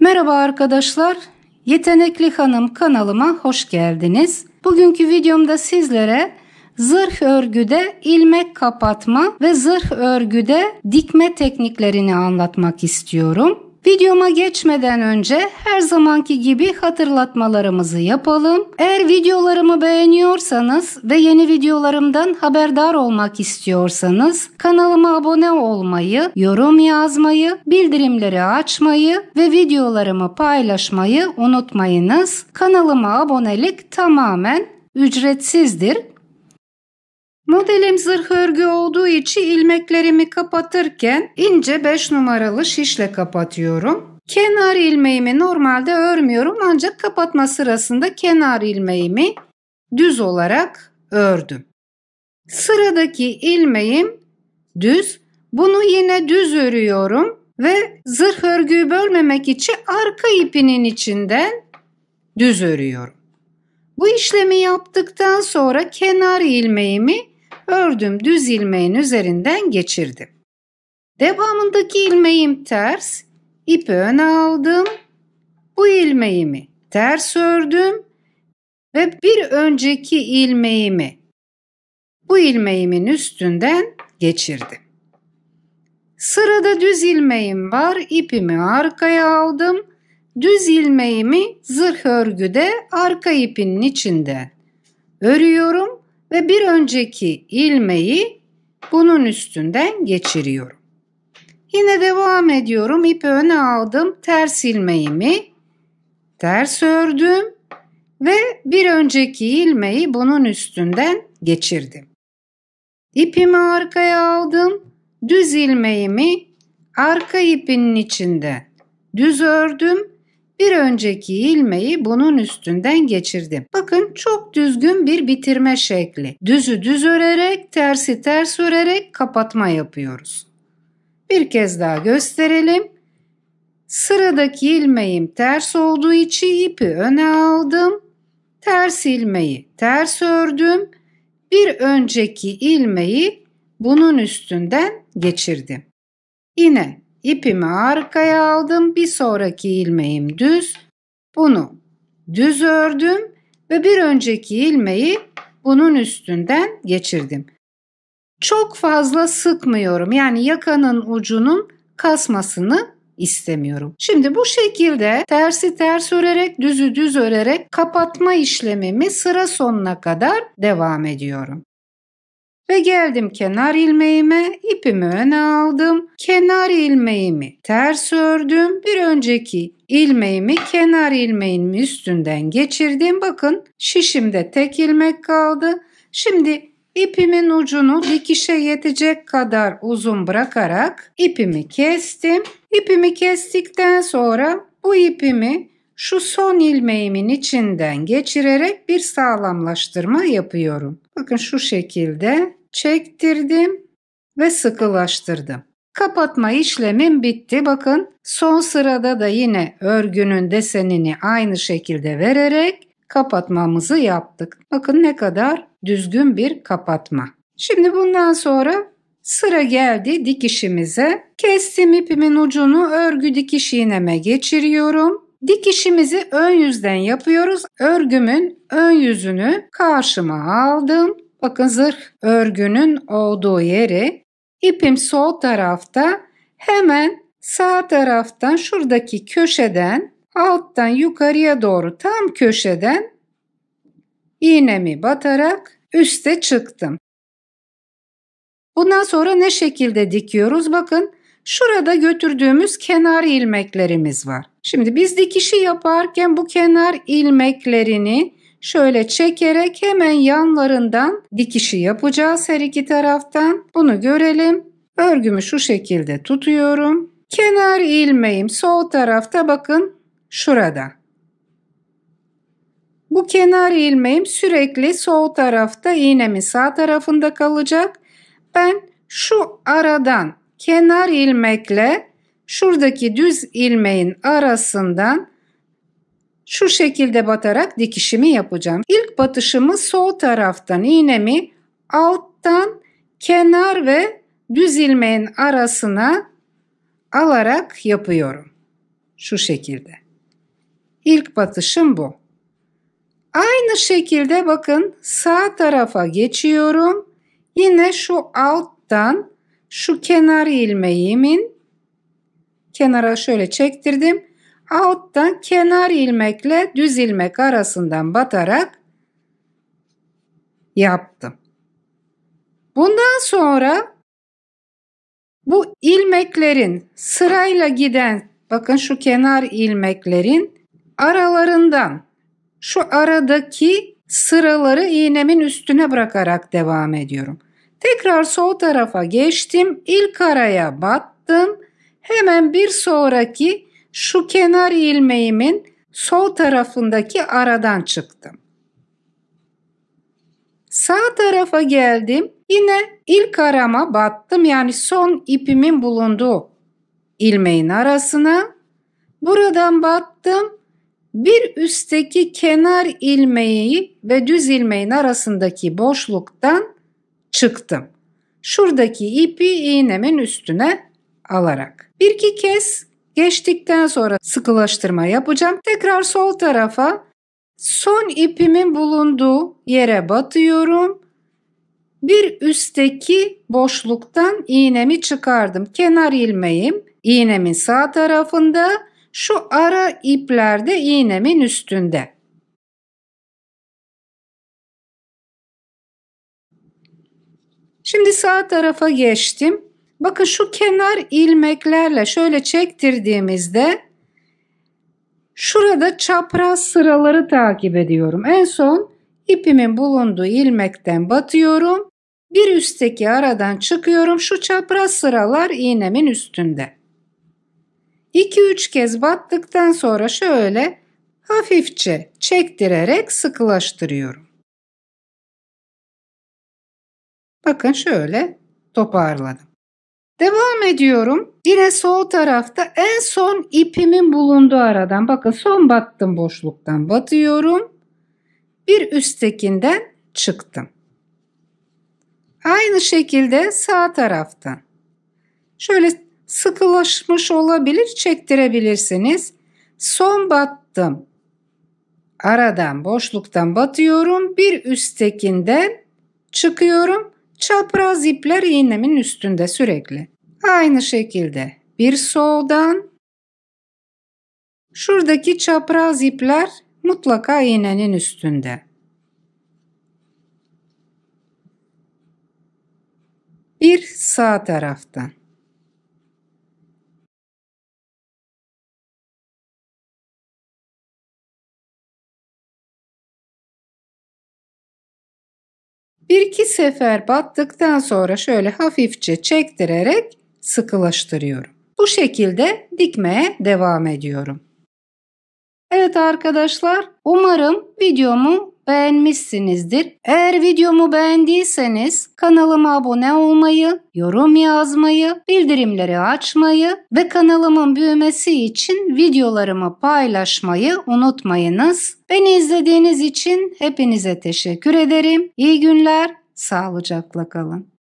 Merhaba arkadaşlar. Yetenekli Hanım kanalıma hoş geldiniz. Bugünkü videomda sizlere zırh örgüde ilmek kapatma ve zırh örgüde dikme tekniklerini anlatmak istiyorum. Videoma geçmeden önce her zamanki gibi hatırlatmalarımızı yapalım. Eğer videolarımı beğeniyorsanız ve yeni videolarımdan haberdar olmak istiyorsanız kanalıma abone olmayı, yorum yazmayı, bildirimleri açmayı ve videolarımı paylaşmayı unutmayınız. Kanalıma abonelik tamamen ücretsizdir Modelim zırh örgü olduğu için ilmeklerimi kapatırken ince 5 numaralı şişle kapatıyorum. Kenar ilmeğimi normalde örmüyorum ancak kapatma sırasında kenar ilmeğimi düz olarak ördüm. Sıradaki ilmeğim düz. Bunu yine düz örüyorum ve zırh örgüyü bölmemek için arka ipinin içinden düz örüyorum. Bu işlemi yaptıktan sonra kenar ilmeğimi ördüm düz ilmeğin üzerinden geçirdim. Devamındaki ilmeğim ters, ipi öne aldım. Bu ilmeğimi ters ördüm ve bir önceki ilmeğimi bu ilmeğimin üstünden geçirdim. Sırada düz ilmeğim var, ipimi arkaya aldım. Düz ilmeğimi zırh örgüde arka ipinin içinden örüyorum ve bir önceki ilmeği bunun üstünden geçiriyorum. Yine devam ediyorum. İpi öne aldım. Ters ilmeğimi ters ördüm ve bir önceki ilmeği bunun üstünden geçirdim. İpimi arkaya aldım. Düz ilmeğimi arka ipinin içinde düz ördüm bir önceki ilmeği bunun üstünden geçirdim. Bakın çok düzgün bir bitirme şekli. Düzü düz örerek, tersi ters örerek kapatma yapıyoruz. Bir kez daha gösterelim. Sıradaki ilmeğim ters olduğu için ipi öne aldım. Ters ilmeği ters ördüm. Bir önceki ilmeği bunun üstünden geçirdim. Yine İpimi arkaya aldım. Bir sonraki ilmeğim düz. Bunu düz ördüm ve bir önceki ilmeği bunun üstünden geçirdim. Çok fazla sıkmıyorum. Yani yakanın ucunun kasmasını istemiyorum. Şimdi bu şekilde tersi ters örerek, düzü düz örerek kapatma işlemimi sıra sonuna kadar devam ediyorum ve geldim kenar ilmeğime, ipimi öne aldım. Kenar ilmeğimi ters ördüm. Bir önceki ilmeğimi kenar ilmeğimin üstünden geçirdim. Bakın şişimde tek ilmek kaldı. Şimdi ipimin ucunu dikişe yetecek kadar uzun bırakarak ipimi kestim. İpimi kestikten sonra bu ipimi şu son ilmeğimin içinden geçirerek bir sağlamlaştırma yapıyorum. Bakın şu şekilde çektirdim ve sıkılaştırdım. Kapatma işlemim bitti. Bakın son sırada da yine örgünün desenini aynı şekilde vererek kapatmamızı yaptık. Bakın ne kadar düzgün bir kapatma. Şimdi bundan sonra sıra geldi dikişimize. Kestim ipimin ucunu örgü dikiş iğneme geçiriyorum. Dikişimizi ön yüzden yapıyoruz. Örgümün ön yüzünü karşıma aldım. Bakın zırh örgünün olduğu yeri. ipim sol tarafta. Hemen sağ taraftan şuradaki köşeden alttan yukarıya doğru tam köşeden iğnemi batarak üste çıktım. Bundan sonra ne şekilde dikiyoruz? Bakın şurada götürdüğümüz kenar ilmeklerimiz var. Şimdi biz dikişi yaparken bu kenar ilmeklerini Şöyle çekerek hemen yanlarından dikişi yapacağız her iki taraftan. Bunu görelim. Örgümü şu şekilde tutuyorum. Kenar ilmeğim sol tarafta bakın şurada. Bu kenar ilmeğim sürekli sol tarafta iğnemin sağ tarafında kalacak. Ben şu aradan kenar ilmekle şuradaki düz ilmeğin arasından şu şekilde batarak dikişimi yapacağım. İlk batışımı sol taraftan iğnemi alttan kenar ve düz ilmeğin arasına alarak yapıyorum. Şu şekilde. İlk batışım bu. Aynı şekilde bakın sağ tarafa geçiyorum. Yine şu alttan şu kenar ilmeğimin kenara şöyle çektirdim. Alttan kenar ilmekle düz ilmek arasından batarak yaptım. Bundan sonra bu ilmeklerin sırayla giden bakın şu kenar ilmeklerin aralarından şu aradaki sıraları iğnemin üstüne bırakarak devam ediyorum. Tekrar sol tarafa geçtim. ilk araya battım. Hemen bir sonraki şu kenar ilmeğimin sol tarafındaki aradan çıktım. Sağ tarafa geldim. Yine ilk arama battım yani son ipimin bulunduğu ilmeğin arasına. Buradan battım. Bir üstteki kenar ilmeği ve düz ilmeğin arasındaki boşluktan çıktım. Şuradaki ipi iğnemin üstüne alarak. Bir iki kez Geçtikten sonra sıkılaştırma yapacağım. Tekrar sol tarafa son ipimin bulunduğu yere batıyorum. Bir üstteki boşluktan iğnemi çıkardım. Kenar ilmeğim iğnemin sağ tarafında, şu ara iplerde iğnemin üstünde. Şimdi sağ tarafa geçtim. Bakın şu kenar ilmeklerle şöyle çektirdiğimizde şurada çapraz sıraları takip ediyorum. En son ipimin bulunduğu ilmekten batıyorum. Bir üstteki aradan çıkıyorum. Şu çapraz sıralar iğnemin üstünde. 2-3 kez battıktan sonra şöyle hafifçe çektirerek sıkılaştırıyorum. Bakın şöyle toparladım. Devam ediyorum. Yine sol tarafta en son ipimin bulunduğu aradan bakın son battım boşluktan batıyorum. Bir üsttekinden çıktım. Aynı şekilde sağ taraftan. Şöyle sıkılaşmış olabilir çektirebilirsiniz. Son battım. Aradan boşluktan batıyorum. Bir üsttekinden çıkıyorum Çapraz ipler iğnemin üstünde sürekli. Aynı şekilde bir soldan şuradaki çapraz ipler mutlaka iğnenin üstünde. Bir sağ taraftan. Bir iki sefer battıktan sonra şöyle hafifçe çektirerek sıkılaştırıyorum. Bu şekilde dikmeye devam ediyorum. Evet arkadaşlar umarım videomu beğenmişsinizdir. Eğer videomu beğendiyseniz kanalıma abone olmayı, yorum yazmayı, bildirimleri açmayı ve kanalımın büyümesi için videolarımı paylaşmayı unutmayınız. Beni izlediğiniz için hepinize teşekkür ederim. İyi günler, sağlıcakla kalın.